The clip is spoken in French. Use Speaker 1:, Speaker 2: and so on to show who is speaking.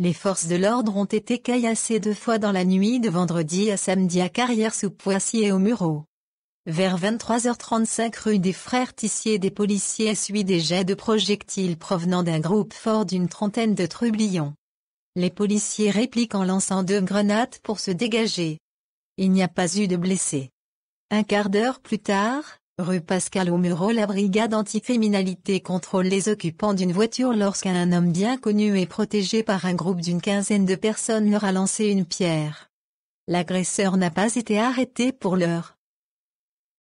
Speaker 1: Les forces de l'ordre ont été caillassées deux fois dans la nuit de vendredi à samedi à Carrière sous Poissy et au Mureau. Vers 23h35 rue des Frères Tissier des policiers essuie des jets de projectiles provenant d'un groupe fort d'une trentaine de trublions. Les policiers répliquent en lançant deux grenades pour se dégager. Il n'y a pas eu de blessés. Un quart d'heure plus tard, Rue Pascal Muro, La brigade anticriminalité contrôle les occupants d'une voiture lorsqu'un homme bien connu et protégé par un groupe d'une quinzaine de personnes leur a lancé une pierre. L'agresseur n'a pas été arrêté pour l'heure.